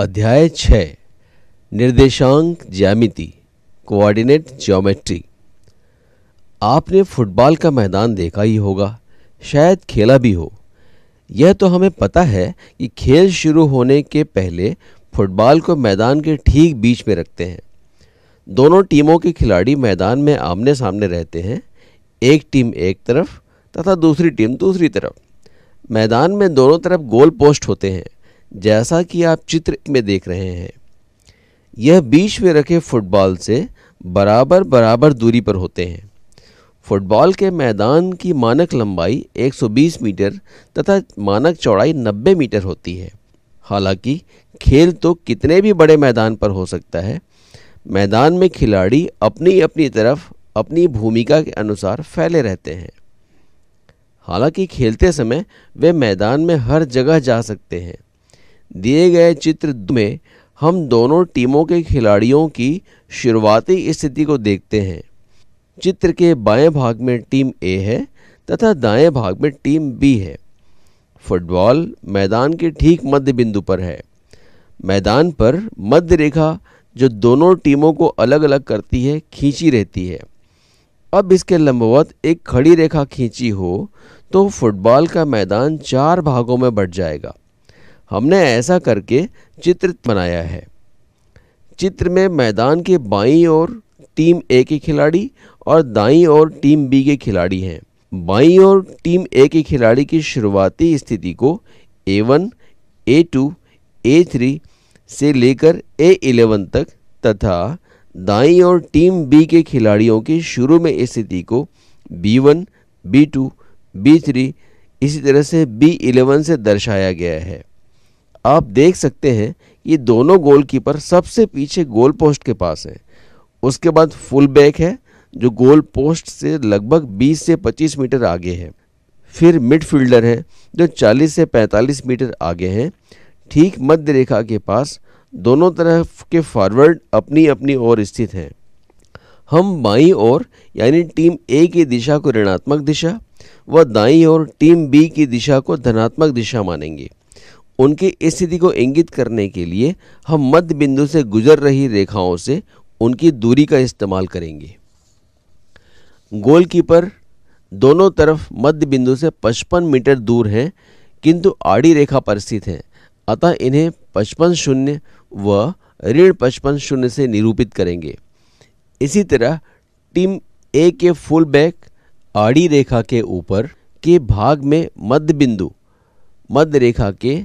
अध्याय छः निर्देशांक ज्यामिति कोऑर्डिनेट ज्योमेट्री आपने फुटबॉल का मैदान देखा ही होगा शायद खेला भी हो यह तो हमें पता है कि खेल शुरू होने के पहले फुटबॉल को मैदान के ठीक बीच में रखते हैं दोनों टीमों के खिलाड़ी मैदान में आमने सामने रहते हैं एक टीम एक तरफ तथा दूसरी टीम दूसरी तरफ मैदान में दोनों तरफ गोल पोस्ट होते हैं जैसा कि आप चित्र में देख रहे हैं यह बीच में रखे फुटबॉल से बराबर बराबर दूरी पर होते हैं फुटबॉल के मैदान की मानक लंबाई 120 मीटर तथा मानक चौड़ाई 90 मीटर होती है हालांकि खेल तो कितने भी बड़े मैदान पर हो सकता है मैदान में खिलाड़ी अपनी अपनी तरफ अपनी भूमिका के अनुसार फैले रहते हैं हालांकि खेलते समय वे मैदान में हर जगह जा सकते हैं दिए गए चित्र में हम दोनों टीमों के खिलाड़ियों की शुरुआती स्थिति को देखते हैं चित्र के बाएं भाग में टीम ए है तथा दाएं भाग में टीम बी है फुटबॉल मैदान के ठीक मध्य बिंदु पर है मैदान पर मध्य रेखा जो दोनों टीमों को अलग अलग करती है खींची रहती है अब इसके लंबवत एक खड़ी रेखा खींची हो तो फुटबॉल का मैदान चार भागों में बढ़ जाएगा हमने ऐसा करके चित्र बनाया है चित्र में मैदान के बाईं ओर टीम ए के खिलाड़ी और दाईं ओर टीम बी के खिलाड़ी हैं बाईं ओर टीम ए के खिलाड़ी की शुरुआती स्थिति को A one A two A three से लेकर ए इलेवन तक तथा दाईं ओर टीम बी के खिलाड़ियों की शुरू में स्थिति को B one B two B three इसी तरह से बी इलेवन से दर्शाया गया है आप देख सकते हैं ये दोनों गोलकीपर सबसे पीछे गोल पोस्ट के पास है उसके बाद फुल बैक है जो गोल पोस्ट से लगभग 20 से 25 मीटर आगे है फिर मिडफील्डर है जो 40 से 45 मीटर आगे हैं ठीक मध्य रेखा के पास दोनों तरफ के फॉरवर्ड अपनी अपनी ओर स्थित हैं हम बाई ओर यानी टीम ए की दिशा को ऋणात्मक दिशा व दाई ओर टीम बी की दिशा को धनात्मक दिशा मानेंगे उनकी स्थिति को इंगित करने के लिए हम मध्य बिंदु से गुजर रही रेखाओं से उनकी दूरी का इस्तेमाल करेंगे गोलकीपर दोनों तरफ मध्य बिंदु से 55 मीटर दूर हैं किंतु आड़ी रेखा पर स्थित हैं अतः इन्हें पचपन शून्य व ऋण पचपन शून्य से निरूपित करेंगे इसी तरह टीम ए के फुल बैक आड़ी रेखा के ऊपर के भाग में मध्य बिंदु मध्य रेखा के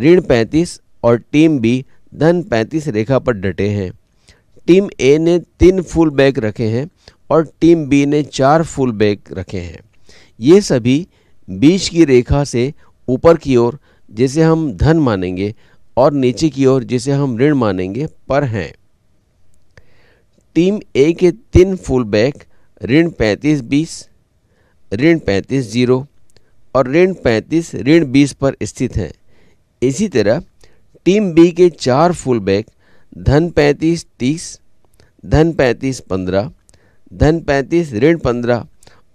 ऋण पैंतीस और टीम बी धन पैंतीस रेखा पर डटे हैं टीम ए ने तीन फुल बैग रखे हैं और टीम बी ने चार फुल बैग रखे हैं ये सभी बीच की रेखा से ऊपर की ओर जिसे हम धन मानेंगे और नीचे की ओर जिसे हम ऋण मानेंगे पर हैं टीम ए के तीन फुल बैग ऋण पैंतीस बीस ऋण पैंतीस जीरो और ऋण पैंतीस ऋण बीस पर स्थित हैं इसी तरह टीम बी के चार फुलबैक धन पैंतीस तीस धन पैंतीस पंद्रह धन पैंतीस ऋण पंद्रह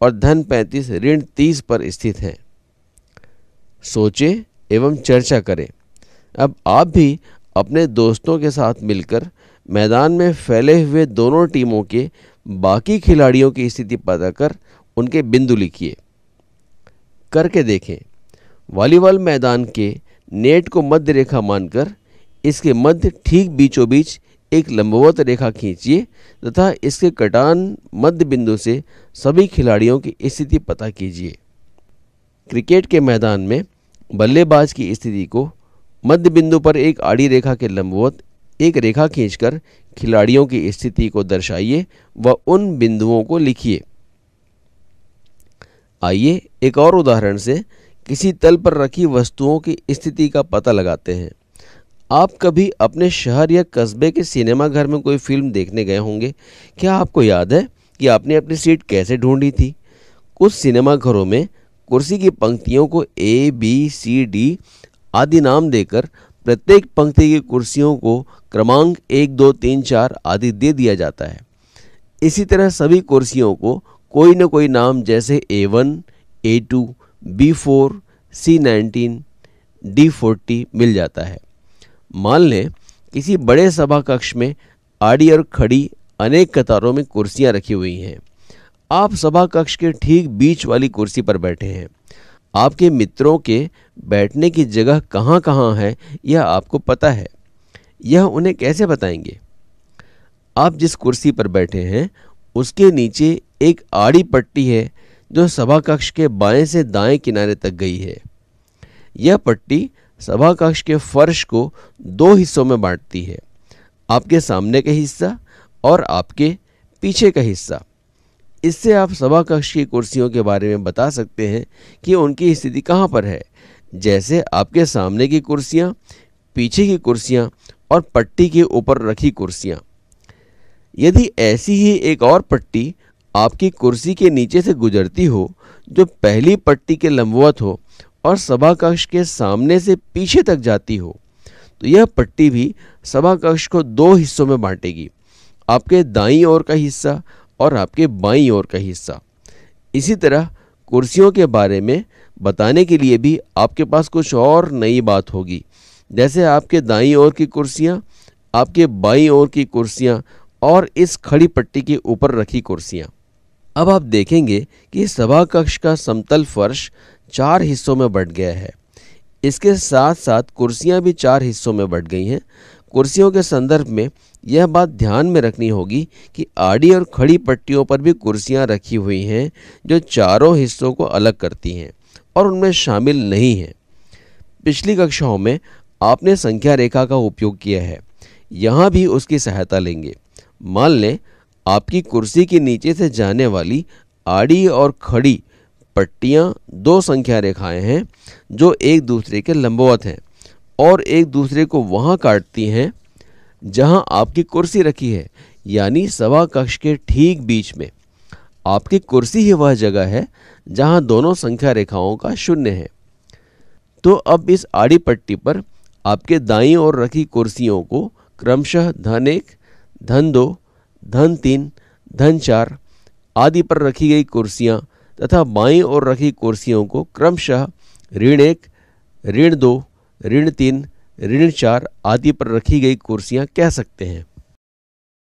और धन पैंतीस ऋण तीस पर स्थित हैं सोचें एवं चर्चा करें अब आप भी अपने दोस्तों के साथ मिलकर मैदान में फैले हुए दोनों टीमों के बाकी खिलाड़ियों की स्थिति पता कर उनके बिंदु लिखिए करके देखें वॉलीबॉल मैदान के नेट को मध्य रेखा मानकर इसके मध्य ठीक बीचों बीच एक लंबवत रेखा खींचिए तथा इसके कटान मध्य बिंदु से सभी खिलाड़ियों की स्थिति पता कीजिए क्रिकेट के मैदान में बल्लेबाज की स्थिति को मध्य बिंदु पर एक आड़ी रेखा के लंबवत एक रेखा खींचकर खिलाड़ियों की स्थिति को दर्शाइए व उन बिंदुओं को लिखिए आइए एक और उदाहरण से किसी तल पर रखी वस्तुओं की स्थिति का पता लगाते हैं आप कभी अपने शहर या कस्बे के सिनेमा घर में कोई फिल्म देखने गए होंगे क्या आपको याद है कि आपने अपनी सीट कैसे ढूंढी थी कुछ सिनेमा घरों में कुर्सी की पंक्तियों को ए बी सी डी आदि नाम देकर प्रत्येक पंक्ति की कुर्सियों को क्रमांक एक दो तीन चार आदि दे दिया जाता है इसी तरह सभी कुर्सियों को कोई न कोई नाम जैसे A one A two B four C nineteen D forty मिल जाता है मान लें किसी बड़े सभा कक्ष में आड़ी और खड़ी अनेक कतारों में कुर्सियां रखी हुई हैं आप सभा कक्ष के ठीक बीच वाली कुर्सी पर बैठे हैं आपके मित्रों के बैठने की जगह कहाँ कहाँ है यह आपको पता है यह उन्हें कैसे बताएंगे आप जिस कुर्सी पर बैठे हैं उसके नीचे एक आड़ी पट्टी है जो सभा कक्ष के बाएं से दाएं किनारे तक गई है यह पट्टी सभा कक्ष के फर्श को दो हिस्सों में बांटती है आपके सामने का हिस्सा और आपके पीछे का हिस्सा इससे आप सभा कक्ष की कुर्सियों के बारे में बता सकते हैं कि उनकी स्थिति कहाँ पर है जैसे आपके सामने की कुर्सियाँ पीछे की कुर्सियाँ और पट्टी के ऊपर रखी कुर्सियाँ यदि ऐसी ही एक और पट्टी आपकी कुर्सी के नीचे से गुजरती हो जो पहली पट्टी के लंबवत हो और सभा कक्ष के सामने से पीछे तक जाती हो तो यह पट्टी भी सभा कक्ष को दो हिस्सों में बांटेगी आपके दाईं ओर का हिस्सा और आपके बाईं ओर का हिस्सा इसी तरह कुर्सियों के बारे में बताने के लिए भी आपके पास कुछ और नई बात होगी जैसे आपके दाईं ओर की कुर्सियाँ आपके बाईं ओर की कुर्सियाँ और इस खड़ी पट्टी के ऊपर रखी कुर्सियाँ अब आप देखेंगे कि सभा कक्ष का समतल फर्श चार हिस्सों में बढ़ गया है इसके साथ साथ कुर्सियां भी चार हिस्सों में बढ़ गई हैं कुर्सियों के संदर्भ में यह बात ध्यान में रखनी होगी कि आड़ी और खड़ी पट्टियों पर भी कुर्सियां रखी हुई हैं जो चारों हिस्सों को अलग करती हैं और उनमें शामिल नहीं हैं पिछली कक्षाओं में आपने संख्या रेखा का उपयोग किया है यहाँ भी उसकी सहायता लेंगे मान लें आपकी कुर्सी के नीचे से जाने वाली आड़ी और खड़ी पट्टियाँ दो संख्या रेखाएँ हैं जो एक दूसरे के लंबवत हैं और एक दूसरे को वहाँ काटती हैं जहाँ आपकी कुर्सी रखी है यानी सवा कक्ष के ठीक बीच में आपकी कुर्सी ही वह जगह है जहाँ दोनों संख्या रेखाओं का शून्य है तो अब इस आड़ी पट्टी पर आपके दाई और रखी कुर्सियों को क्रमशः धन एक धन दो धन तीन धन चार आदि पर रखी गई कुर्सियां तथा बाई और रखी कुर्सियों को क्रमशः ऋण एक ऋण दो ऋण तीन ऋण चार आदि पर रखी गई कुर्सियां कह सकते हैं